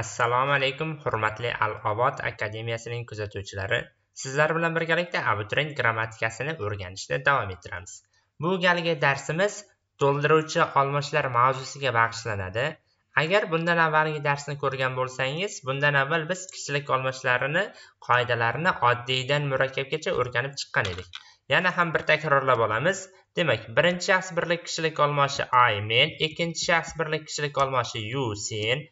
assalomu alaykum hurmatli al obod akademiyasining kuzatuvchilari sizlar bilan birgalikda abituriyent grammatikasini o'rganishda davom ettiramiz bu galgi darsimiz to'ldiruvchi olmoshlar mavzusiga bag'ishlanadi agar bundan avvalgi darsni ko'rgan bo'lsangiz bundan avval biz kishilik olmoshlarini qoidalarini oddiydan murakkabgacha o'rganib chiqqan edik yana ham bir takrorlab olamiz demak birinchi shaxs birlik kishilik olmoshi i men ikkinchi shaxs birlik kishilik olmoshi you sen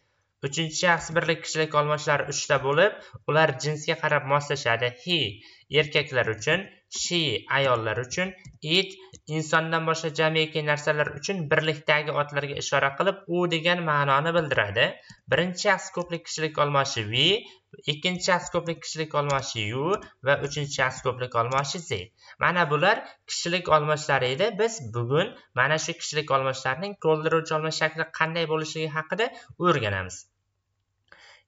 uchinchi shaxs birlik kishilik almashlari uchta bo'lib ular jinsga qarab moslashadi he erkaklar uchun she ayollar uchun it insondan boshqa jamiki narsalar uchun birlikdagi otlarga ishora qilib u degan ma'noni bildiradi birinchi shaxs ko'plik kishilik olmoshi we ikkinchi shaxs ko'plik kishilik olmoshi you va uchinchi shaxs ko'plik olmoshi ze mana bular kishilik olmoshlari edi biz bugun mana shu kishilik olmashlarning to'ldiruvchi olmosh shakli qanday bo'lishligi haqida o'rganamiz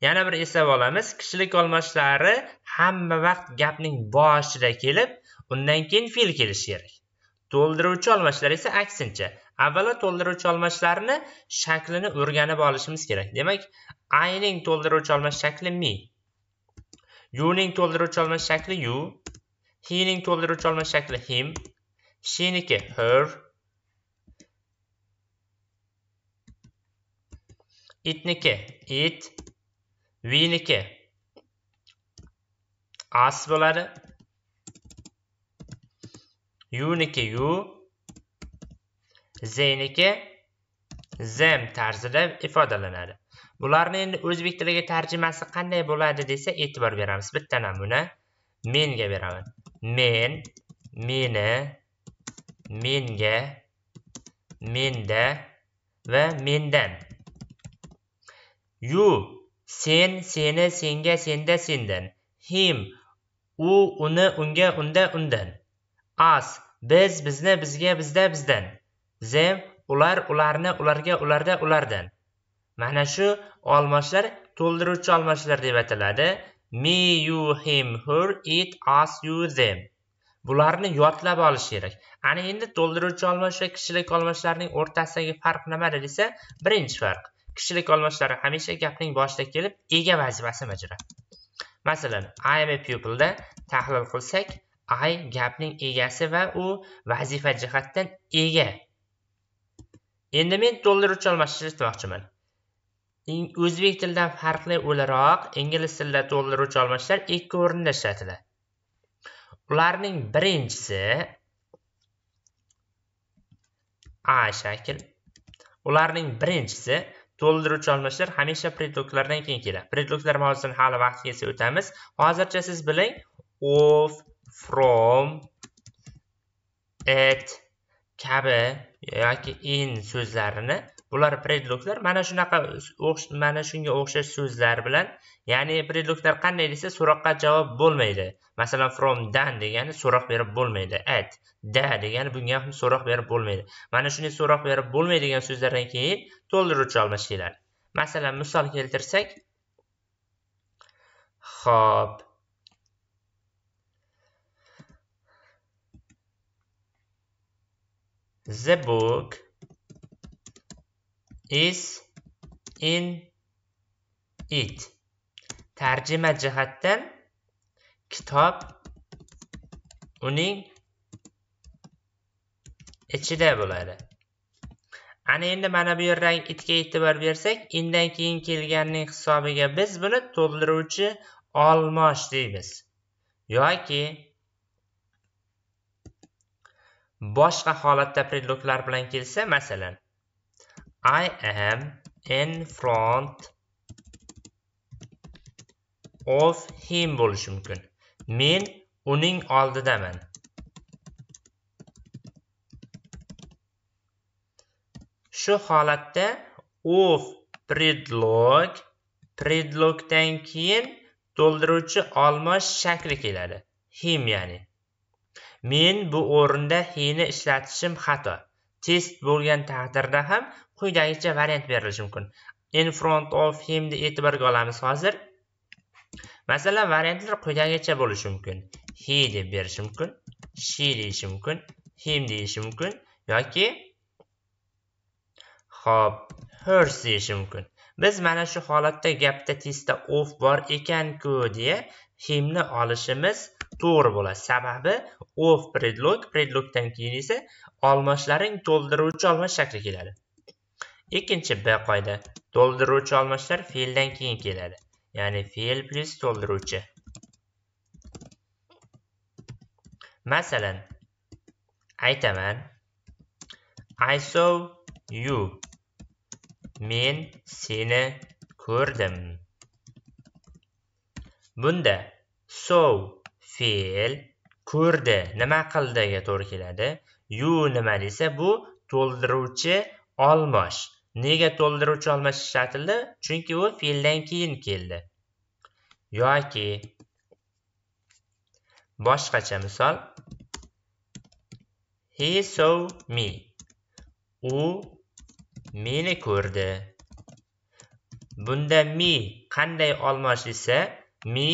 yana bir eslab olamiz kishilik almashishlari hamma vaqt gapning boshida kelib undan keyin fe'l kelishi kerak to'ldiruvchi almashishlar esa aksincha avvalo to'ldiruvchi almashishlarni shaklini o'rganib olishimiz kerak demak ayning to'ldiruvchi almash shakli mi yuning to'ldiruvchi almash shakli you hening to'ldiruvchi almash shakli him sheniki her itniki it viniki as bo'ladi uniki u zniki zm tarzida ifodalanadi bularni endi o'zbek tiliga tarjimasi qanday bo'ladi desa e'tibor beramiz bitta namuna menga beraman men meni menga menda va mendan yu sen seni senga senda sendan him u uni unga unda undan as biz bizni bizga bizda bizdan zem ular ularni ularga ularda ulardan mana shu olmoshlar to'ldiruvchi olmoshlar deb ataladi me you him her it us you them bularni yodlab olish kerak ana endi to'ldiruvchi olmosh va kishilik olmoshlarning o'rtasidagi farq nimada desa birinchi farq kishilik olmoshlari hamisha gapning boshida kelib ega vazifasini bajaradi masalan i am a pupilda tahlil qilsak i gapning egasi va u vazifa jihatdan ega endi men dollar uchun almashtirmoqchiman o'zbek tilidan farqli o'laroq ingliz tilida dollar uchun almashishlar ikki o'rinda ishlatiladi ularning birinchisi a shakl ularning birinchisi to'ldiruvchi almashlar hamisha predloglardan keyin keladi predloglar mavzusini hali vaqti kelsa o'tamiz hozircha siz biling of from at kabi yoki in so'zlarini bular predloglar mana shunaqa mana shunga o'xshash so'zlar bilan ya'ni predloglar qanday desa so'roqqa javob bo'lmaydi masalan from dan degani so'roq berib bo'lmaydi at da degani bunga ham so'roq berib bo'lmaydi mana shunday so'roq berib bo'lmaydigan so'zlardan keyin to'ldiruvchi almashinglar masalan misol keltirsak ho'p the book is in it tarjima jihatdan kitob uning ichida bo'ladi ana endi mana bu yerdagi itga e'tibor bersak indan keyin kelganning hisobiga biz buni to'ldiruvchi olmosh deymiz yoki boshqa holatda predloglar bilan kelsa masalan I am in front of him bo'lishi mumkin men uning oldidaman shu holatda of predlog predlogdan keyin to'ldiruvchi almash shakli keladi him ya'ni men bu o'rinda heni ishlatishim xato test bo'lgan taqdirda ham quyidagicha variant berilishi mumkin in front of him deb e'tiborga olamiz hozir masalan variantlar quyidagicha bo'lishi mumkin he deb berishi mumkin she deyishi mumkin him deyishi mumkin yoki hop hers deyishi mumkin biz mana shu holatda gapda testda of bor ekanku deya himni olishimiz to'g'ri bo'ladi sababi of predlog predlogdan keyin esa almashlarning to'ldiruvchi olmosh shakli keladi Ikkinchi B qoida. To'ldiruvchi almashlar fe'ldan keyin keladi. Ya'ni fe'l plus to'ldiruvchi. Masalan, aytaman. I saw you. Men seni ko'rdim. Bunda saw fe'l ko'rdi, nima qildiga to'g'ri keladi. You nima desa, bu to'ldiruvchi olmosh. nega to'ldiruvchi almashish shartli? chunki u fe'ldan keyin keldi yoki boshqacha misol he saw me u meni ko'rdi bunda me qanday esa me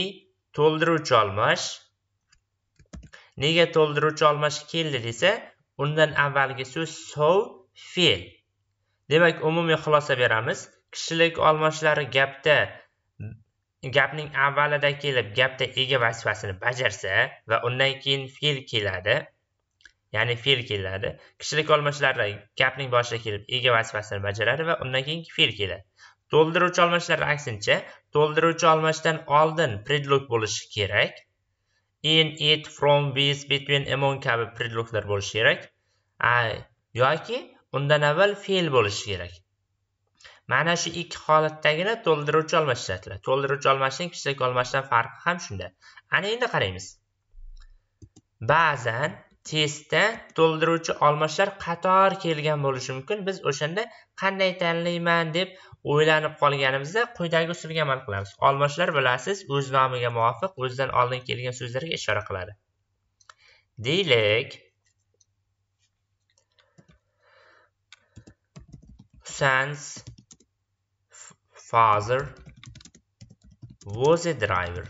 to'ldiruvchi almash. nega to'ldiruvchi almash keldi desa undan avvalgi so'z saw fe'l demak umumiy xulosa beramiz kishilik olmoshlari gapda gapning avvalida kelib gapda ega vazifasini bajarsa va undan keyin fe'l keladi ya'ni fe'l keladi kishilik olmoshlari gapning boshida kelib ega vazifasini bajaradi va undan keyin fe'l keladi to'ldiruvchi olmoshlar aksincha to'ldiruvchi olmoshdan oldin predlog bo'lishi kerak in it from with between among kabi predloglar bo'lishi kerak yoki undan avval fe'l bo'lishi kerak mana shu ikki holatdagina to'ldiruvchi olmash to'ldiruvchi olmashning kichik olmashdan farqi ham shunda ana endi qaraymiz ba'zan testda to'ldiruvchi olmashlar qator kelgan bo'lishi mumkin biz o'shanda qanday tanlayman deb o'ylanib qolganimizda quyidagi usulga amal qilamiz olmashlar bilasiz o'z nomiga muvofiq o'zidan oldin kelgan so'zlarga ishora qiladi deylik Sans father was a driver.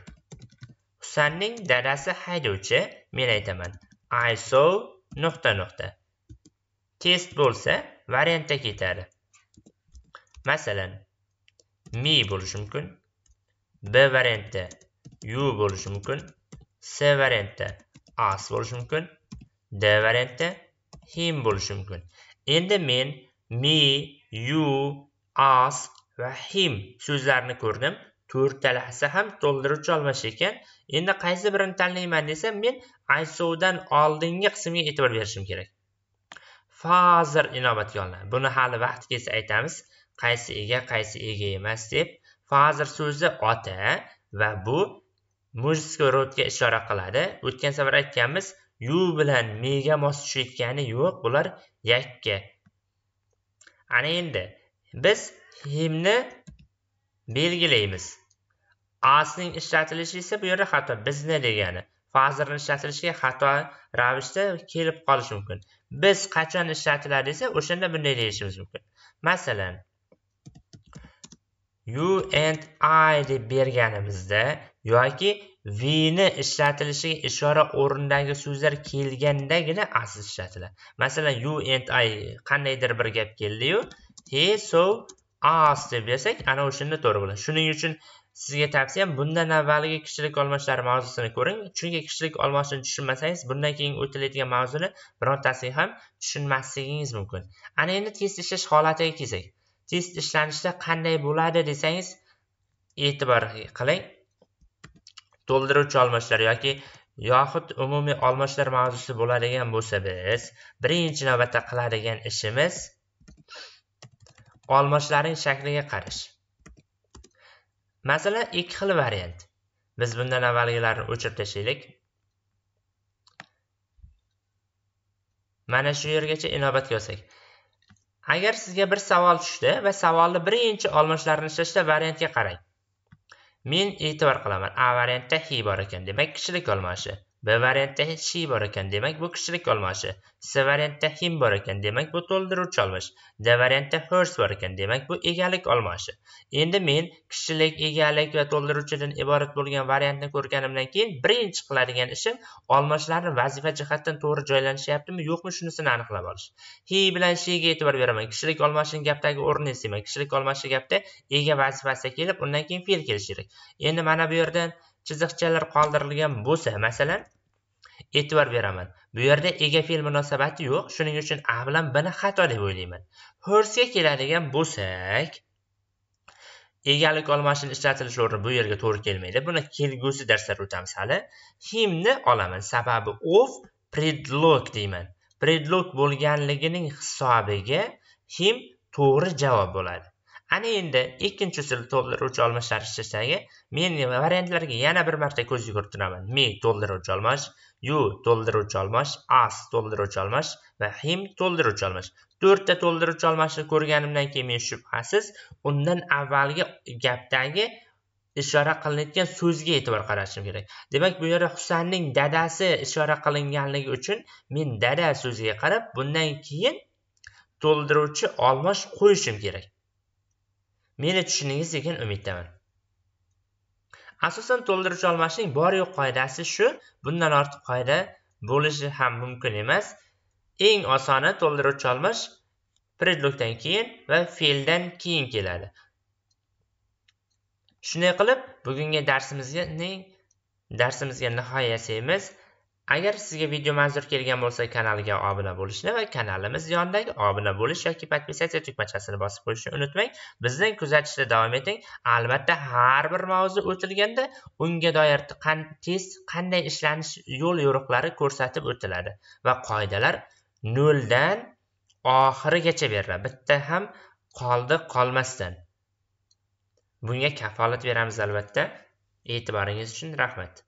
Husanning dadasi haydovchi. Men aytaman. I saw nuqta nuqta. Test bo'lsa, variantda ketadi. Masalan, me bo'lishi mumkin. B variantda you bo'lishi mumkin. C variantda us bo'lishi mumkin. D variantda him bo'lishi mumkin. Endi men me you us va him so'zlarini ko'rdim to'rttalasi ham to'ldiruvchi almash ekan endi qaysi birini tanlayman desam men aysovdan oldingi qismga e'tibor berishim kerak fazir inobatga olinadi buni hali vaqti kelsa aytamiz qaysi ega qaysi ega emas deb fazir so'zi ota va bu mujsga rodga ishora qiladi o'tgan safar aytganmiz yu bilan mega mos tushayotgani yo'q bular yakka ana endi biz himni belgilaymiz asning ishlatilishi esa bu yerda xato bizni degani fazirni ishlatilishiga xato ravishda kelib qolishi mumkin biz qachon ishlatiladi desa o'shanda bunday deyishimiz mumkin masalan you and I deb berganimizda yoki we ni ishlatilishiga ishora o'rnidagi so'zlar kelgandagina asl ishlatiladi. Masalan, you and I qandaydir bir gap keldi-yu, he so us deb bersak, ana o'shani to'g'ri bo'ladi. Shuning uchun sizga tavsiyam bundan avvalgi kishilik almashlari mavzusini ko'ring, chunki kishilik almashini tushunmasangiz, bundan keyin o'tilayotgan mavzuni birortasi ham tushunmasligingiz mumkin. Ana endi test ishlash holatiga kelsak. test ishlanishda qanday bo'ladi desangiz e'tibor qiling to'ldiruvchi almashlar yoki yoxud umumiy almashlar mavzusi bo'ladigan bo'lsa biz birinchi navbatda qiladigan ishimiz olmoshlarning shakliga qarash masalan ikki xil variant biz bundan avvalgilarni o'chirib tashlaylik mana shu yergacha inobatga olsak agar sizga bir savol tushdi va savolni birinchi almashlarini ishlashda variantga qarang men e'tibor qilaman a variantda hi bor ekan demak kishilik almashi B variantda chi bor ekan, demak bu kishilik olmashi. C variantda him bor ekan, demak bu to'ldiruvchi olmash. D variantda hers bor ekan, demak bu egalik olmashi. Endi men kishilik, egalik va to'ldiruvchidan iborat bo'lgan variantni ko'rganimdan keyin birinchi qiladigan ishim olmashlarni vazifa jihatdan to'g'ri joylanishyaptimi, yo'qmi shunisini aniqlab olish. He bilan shega e'tibor beraman. Kishilik olmashining gapdagi o'rni esa emas, kishilik olmashi gapda ega vazifasiga kelib, undan keyin fe'l kelishi kerak. Endi mana bu yerdan chiziqchalar qoldirilgan bo'lsa, masalan, e'tibor beraman bu yerda ega fe'l munosabati yo'q shuning uchun a bilan bni xato deb o'ylayman ho'rsga keladigan bo'lsak egalik olmashini ishlatilishi o'rni bu yerga to'g'ri kelmaydi buni kelgusi darslarda o'tamiz hali himni olaman sababi of predlog deyman predlog bo'lganligining hisobiga him to'g'ri javob bo'ladi ana endi ikkinchi usul to'ldiruvchi olmashlar ishlagi men variantlarga yana bir marta ko'z yugurtiraman me to'ldiruvchi olmash you to'ldiruvchi almash as to'ldiruvchi almash va him to'ldiruvchi almash to'rtta to'ldiruvchi almashni ko'rganimdan keyin men shubhasiz undan avvalgi gapdagi ishora qilinayotgan so'zga e'tibor qaratishim kerak demak bu yerda husanning dadasi ishora qilinganligi uchun men dada so'ziga qarab bundan keyin to'ldiruvchi olmosh qo'yishim kerak meni tushundingiz degan umiddaman asosan to'ldirish almashishning bor yo'q qoidasi shu bundan ortiq qoida bo'lishi ham mumkin emas eng osoni to'ldiruvchi olmash predlogdan keyin va fe'ldan keyin keladi shunday qilib bugungi darsimizning darsimizga nihoyasi emas. agar sizga video manzur kelgan bo'lsa kanalga obuna bo'lishni va kanalimiz yonidagi obuna bo'lish yoki podpisatsiya tugmachasini bosib qo'yishni unutmang Bizning kuzatishda davom eting albatta har bir mavzu o'tilganda unga doir test qanday ishlanish yo'l yo'riqlari ko'rsatib o'tiladi va qoidalar 0 dan oxirigacha beriladi bitta ham qoldi qolmasdan bunga kafolat beramiz albatta e'tiboringiz uchun rahmat